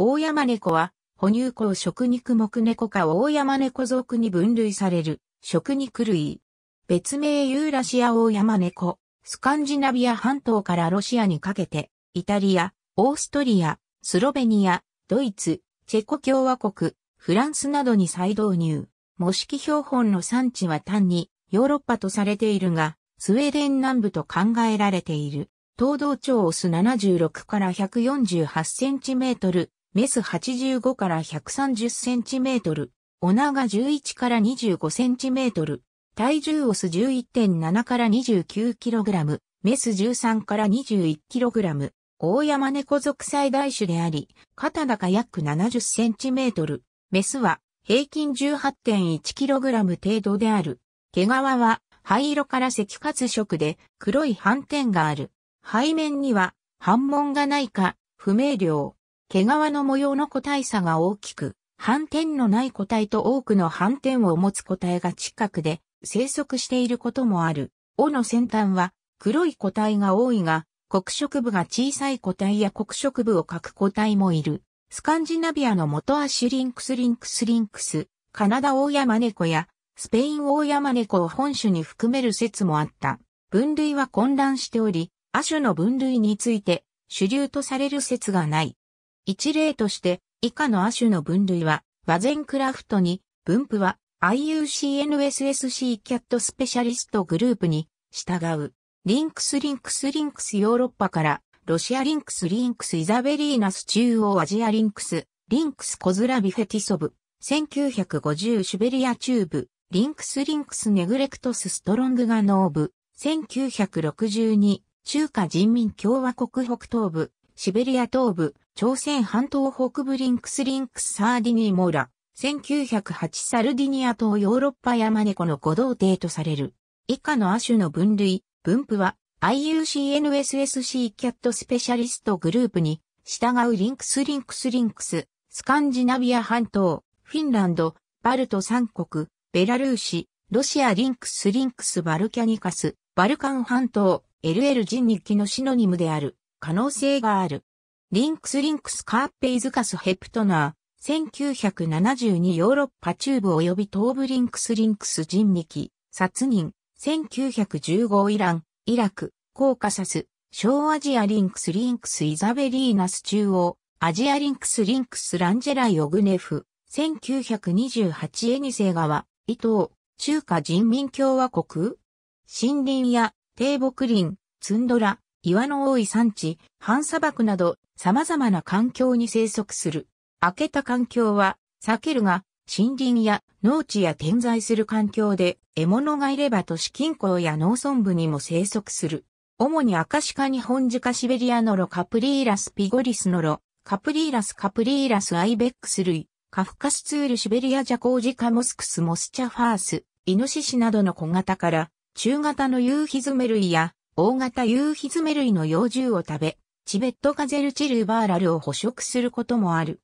大山猫は、哺乳口食肉目猫か大山猫族に分類される、食肉類。別名ユーラシア大山猫、スカンジナビア半島からロシアにかけて、イタリア、オーストリア、スロベニア、ドイツ、チェコ共和国、フランスなどに再導入。模式標本の産地は単にヨーロッパとされているが、スウェーデン南部と考えられている。東道町オス76から148センチメートル、メス85から130センチメートル、オナが11から25センチメートル、体重オス11.7から29キログラム、メス13から21キログラム、大山猫属最大種であり、肩高約70センチメートル、メスは平均18.1キログラム程度である。毛皮は灰色から赤褐色で黒い斑点がある。背面には反紋がないか不明瞭。毛皮の模様の個体差が大きく、反転のない個体と多くの反転を持つ個体が近くで生息していることもある。尾の先端は黒い個体が多いが、黒色部が小さい個体や黒色部を欠く個体もいる。スカンジナビアの元アシュリンクスリンクスリンクス、カナダオオヤマネコやスペインオオヤマネコを本種に含める説もあった。分類は混乱しており、亜種の分類について主流とされる説がない。一例として以下の亜種の分類は、和ゼンクラフトに、分布は IUCNSSC キャットスペシャリストグループに従う。リンクスリンクスリンクスヨーロッパから、ロシアリンクスリンクスイザベリーナス中央アジアリンクス、リンクスコズラビフェティソブ、1950シュベリア中部、リンクスリンクスネグレクトスストロングガノーブ、1962中華人民共和国北東部、シベリア東部、朝鮮半島北部リンクスリンクスサーディニーモーラ、1908サルディニア島ヨーロッパ山猫の五道艇とされる。以下の亜種の分類、分布は IUCNSSC キャットスペシャリストグループに従うリンクスリンクスリンクス、スカンジナビア半島、フィンランド、バルト三国、ベラルーシ、ロシアリンクスリンクスバルキャニカス、バルカン半島、LL 人日記のシノニムである。可能性がある。リンクスリンクスカーペイズカスヘプトナー、1972ヨーロッパ中部及び東部リンクスリンクス人力、殺人、1915イラン、イラク、コーカサス、小アジアリンクスリンクスイザベリーナス中央、アジアリンクスリンクスランジェライオグネフ、1928エニセ川、伊東、中華人民共和国森林や低木林、ツンドラ、岩の多い山地、半砂漠など様々な環境に生息する。開けた環境は避けるが、森林や農地や点在する環境で獲物がいれば都市近郊や農村部にも生息する。主にアカシカ日本ジカシベリアノロカプリーラスピゴリスノロ、カプリーラスカプリーラスアイベックス類、カフカスツールシベリアジャコウジカモスクスモスチャファース、イノシシなどの小型から中型の夕日詰ズメ類や大型ユーヒズメ類の幼獣を食べ、チベットガゼルチルバーラルを捕食することもある。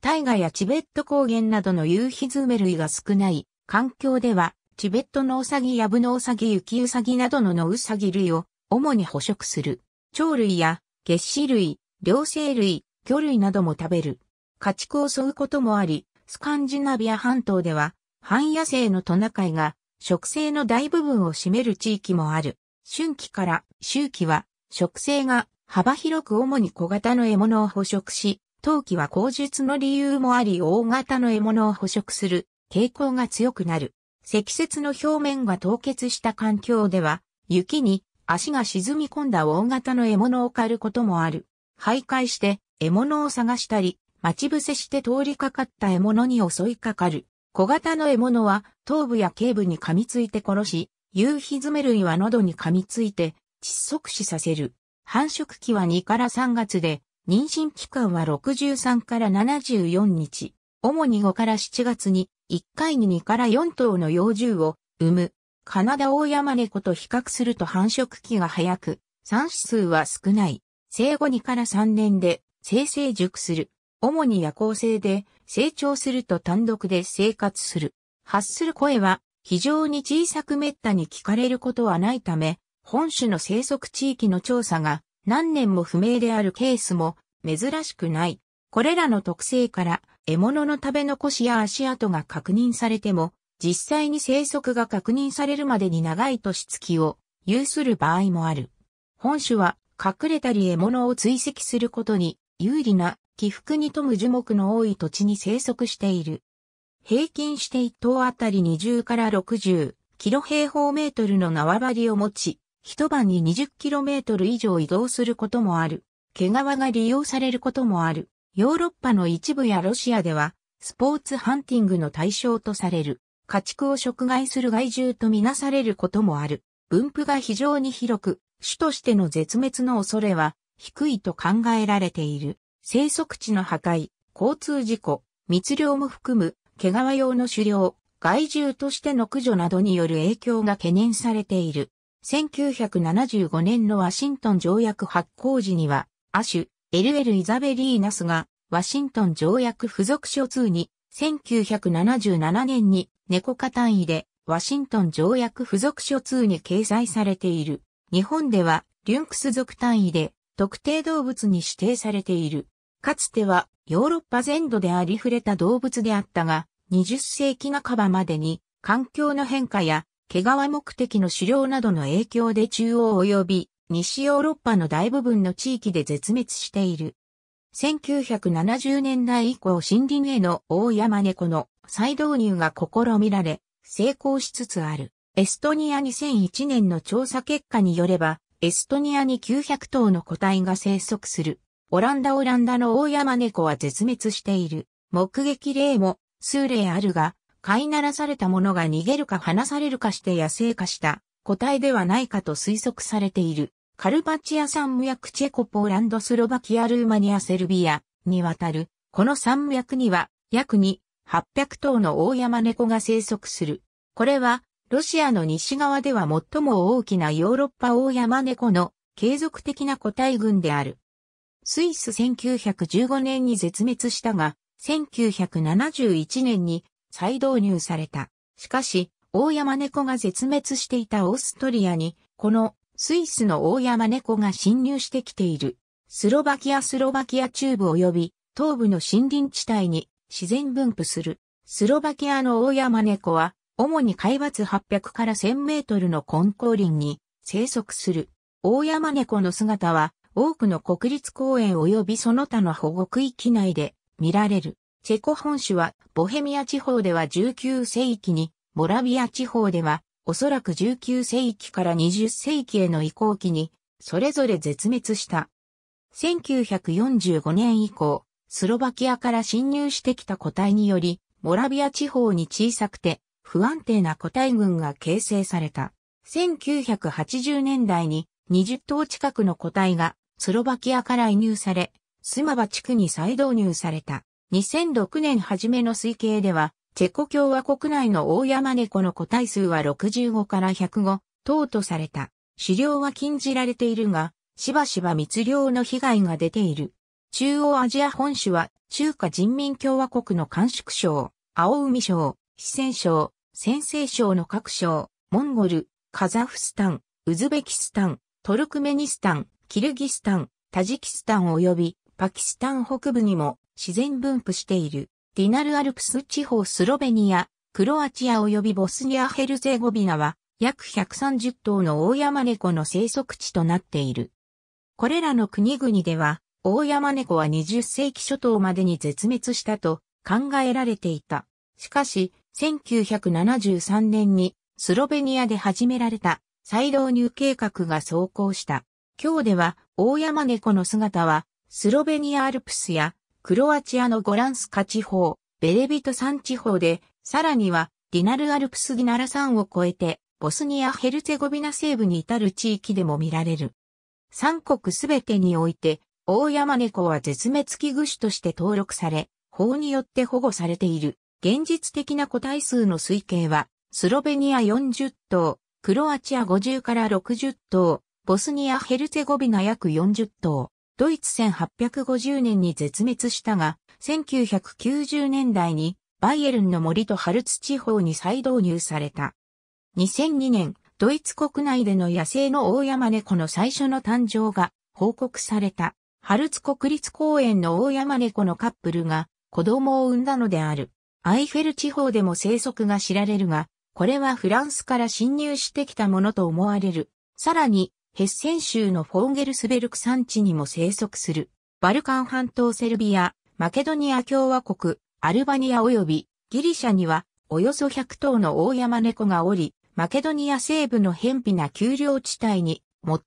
大河やチベット高原などのユーヒズメ類が少ない環境では、チベットのウサギやブノウサギ、ユキウサギなどのノウサギ類を主に捕食する。鳥類や月歯類、両生類、魚類なども食べる。家畜を襲うこともあり、スカンジナビア半島では、半野生のトナカイが、植生の大部分を占める地域もある。春季から秋季は植生が幅広く主に小型の獲物を捕食し、冬季は口述の理由もあり大型の獲物を捕食する傾向が強くなる。積雪の表面が凍結した環境では、雪に足が沈み込んだ大型の獲物を狩ることもある。徘徊して獲物を探したり、待ち伏せして通りかかった獲物に襲いかかる。小型の獲物は頭部や頸部に噛みついて殺し、夕日詰め類は喉に噛みついて窒息死させる。繁殖期は2から3月で、妊娠期間は63から74日。主に5から7月に、1回に2から4頭の幼獣を産む。カナダオ山ヤマネコと比較すると繁殖期が早く、産子数は少ない。生後2から3年で、生成熟する。主に夜行性で、成長すると単独で生活する。発する声は、非常に小さく滅多に聞かれることはないため、本種の生息地域の調査が何年も不明であるケースも珍しくない。これらの特性から獲物の食べ残しや足跡が確認されても、実際に生息が確認されるまでに長い年月を有する場合もある。本種は隠れたり獲物を追跡することに有利な起伏に富む樹木の多い土地に生息している。平均して1頭あたり20から60キロ平方メートルの縄張りを持ち、一晩に20キロメートル以上移動することもある。毛皮が利用されることもある。ヨーロッパの一部やロシアでは、スポーツハンティングの対象とされる。家畜を食害する害獣とみなされることもある。分布が非常に広く、種としての絶滅の恐れは低いと考えられている。生息地の破壊、交通事故、密漁も含む毛皮用の狩猟、害獣としての駆除などによる影響が懸念されている。1975年のワシントン条約発行時には、亜種、ュ、LL イザベリーナスが、ワシントン条約付属書2に、1977年に猫科単位で、ワシントン条約付属書2に掲載されている。日本では、リュンクス属単位で、特定動物に指定されている。かつては、ヨーロッパ全土でありふれた動物であったが、20世紀半ばまでに環境の変化や毛皮目的の狩猟などの影響で中央及び西ヨーロッパの大部分の地域で絶滅している。1970年代以降森林への大山猫の再導入が試みられ、成功しつつある。エストニア2001年の調査結果によれば、エストニアに900頭の個体が生息する。オランダオランダの大山猫は絶滅している。目撃例も数例あるが、飼いならされたものが逃げるか離されるかして野生化した個体ではないかと推測されている。カルパチア山脈チェコポーランドスロバキアルーマニアセルビアにわたる、この山脈には約に800頭の大山猫が生息する。これは、ロシアの西側では最も大きなヨーロッパ大山猫の継続的な個体群である。スイス1915年に絶滅したが、1971年に再導入された。しかし、大山猫が絶滅していたオーストリアに、このスイスの大山猫が侵入してきている。スロバキアスロバキア中部及び東部の森林地帯に自然分布する。スロバキアの大山猫は、主に海抜800から1000メートルの根高林に生息する。大山猫の姿は、多くの国立公園及びその他の保護区域内で見られる。チェコ本種は、ボヘミア地方では19世紀に、モラビア地方では、おそらく19世紀から20世紀への移行期に、それぞれ絶滅した。1945年以降、スロバキアから侵入してきた個体により、モラビア地方に小さくて、不安定な個体群が形成された。1980年代に20頭近くの個体がスロバキアから移入され、スマバ地区に再導入された。2006年初めの推計では、チェコ共和国内の大山猫の個体数は65から105、等とされた。狩猟は禁じられているが、しばしば密猟の被害が出ている。中央アジア本州は、中華人民共和国の甘粛省、青海省、四川省、先西省の各省、モンゴル、カザフスタン、ウズベキスタン、トルクメニスタン、キルギスタン、タジキスタン及びパキスタン北部にも自然分布している。ディナルアルプス地方スロベニア、クロアチア及びボスニア・ヘルツェゴビナは約130頭の大山猫の生息地となっている。これらの国々では、大山猫は20世紀初頭までに絶滅したと考えられていた。しかし、1973年にスロベニアで始められた再導入計画が走行した。今日では大山猫の姿はスロベニアアルプスやクロアチアのゴランスカ地方、ベレビト山地方で、さらにはディナルアルプスギナラ山を越えて、ボスニア・ヘルツェゴビナ西部に至る地域でも見られる。三国すべてにおいて、大山猫は絶滅危惧種として登録され、法によって保護されている。現実的な個体数の推計は、スロベニア40頭、クロアチア50から60頭、ボスニア・ヘルツェゴビナ約40頭。ドイツ1850年に絶滅したが、1990年代にバイエルンの森とハルツ地方に再導入された。2002年、ドイツ国内での野生の大山猫の最初の誕生が報告された。ハルツ国立公園の大山猫のカップルが子供を産んだのである。アイフェル地方でも生息が知られるが、これはフランスから侵入してきたものと思われる。さらに、ヘッセン州のフォーゲルスベルク山地にも生息する、バルカン半島セルビア、マケドニア共和国、アルバニア及びギリシャにはおよそ100頭の大山猫がおり、マケドニア西部の偏僻な丘陵地帯に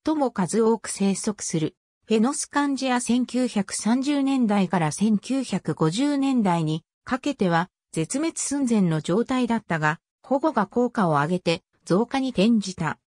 最も数多く生息する。フェノスカンジア1930年代から1950年代にかけては絶滅寸前の状態だったが、保護が効果を上げて増加に転じた。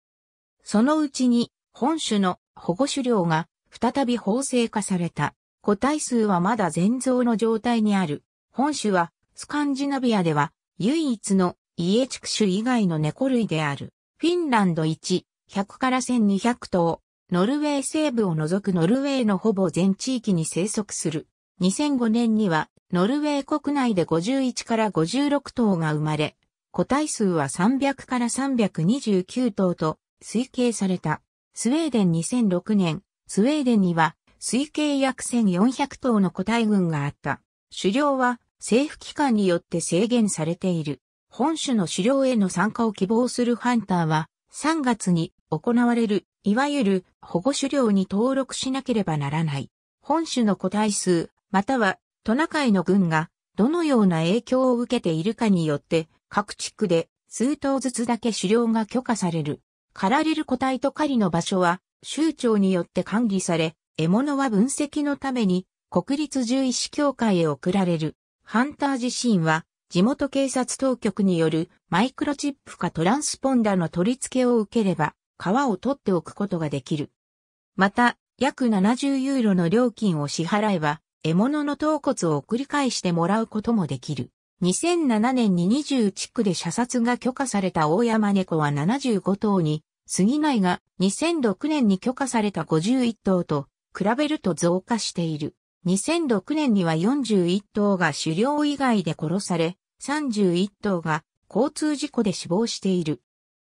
そのうちに本種の保護種量が再び法制化された。個体数はまだ全増の状態にある。本種はスカンジナビアでは唯一のイエチク種以外の猫類である。フィンランド1、100から1200頭。ノルウェー西部を除くノルウェーのほぼ全地域に生息する。2005年にはノルウェー国内で51から56頭が生まれ、個体数は300から329頭と推計された。スウェーデン2006年、スウェーデンには推計約1400頭の個体群があった。狩猟は政府機関によって制限されている。本種の狩猟への参加を希望するハンターは3月に行われる、いわゆる保護狩猟に登録しなければならない。本種の個体数、またはトナカイの群がどのような影響を受けているかによって各地区で数頭ずつだけ狩猟が許可される。狩られる個体と狩りの場所は、州長によって管理され、獲物は分析のために、国立獣医師協会へ送られる。ハンター自身は、地元警察当局によるマイクロチップかトランスポンダーの取り付けを受ければ、皮を取っておくことができる。また、約70ユーロの料金を支払えば、獲物の頭骨を送り返してもらうこともできる。2007年に20地区で射殺が許可された大山猫は75頭にないが2006年に許可された51頭と比べると増加している。2006年には41頭が狩猟以外で殺され、31頭が交通事故で死亡している。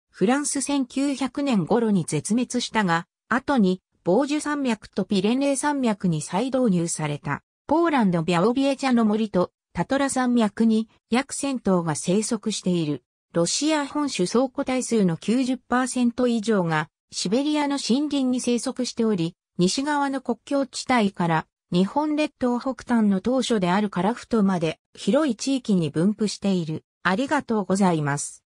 フランス1900年頃に絶滅したが、後にボージュ山脈とピレネー山脈に再導入された。ポーランドビャオビエチャの森とタトラ山脈に約1000頭が生息している。ロシア本種倉庫体数の90%以上がシベリアの森林に生息しており、西側の国境地帯から日本列島北端の当初であるカラフトまで広い地域に分布している。ありがとうございます。